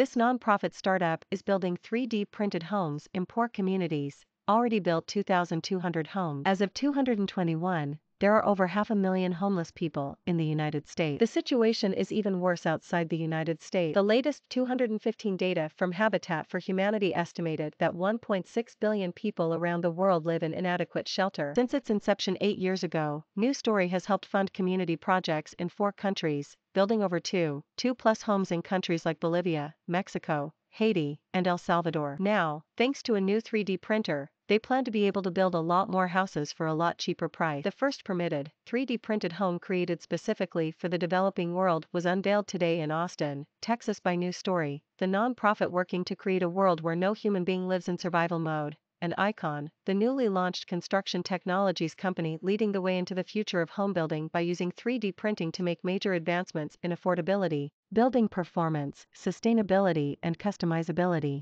This nonprofit startup is building 3D printed homes in poor communities, already built 2,200 homes. As of 221, there are over half a million homeless people in the United States. The situation is even worse outside the United States. The latest 215 data from Habitat for Humanity estimated that 1.6 billion people around the world live in inadequate shelter. Since its inception eight years ago, New Story has helped fund community projects in four countries, building over two, two plus homes in countries like Bolivia, Mexico, Haiti, and El Salvador. Now, thanks to a new 3D printer, they plan to be able to build a lot more houses for a lot cheaper price. The first permitted, 3D printed home created specifically for the developing world was unveiled today in Austin, Texas by New Story, the nonprofit working to create a world where no human being lives in survival mode, and Icon, the newly launched construction technologies company leading the way into the future of homebuilding by using 3D printing to make major advancements in affordability, building performance, sustainability, and customizability.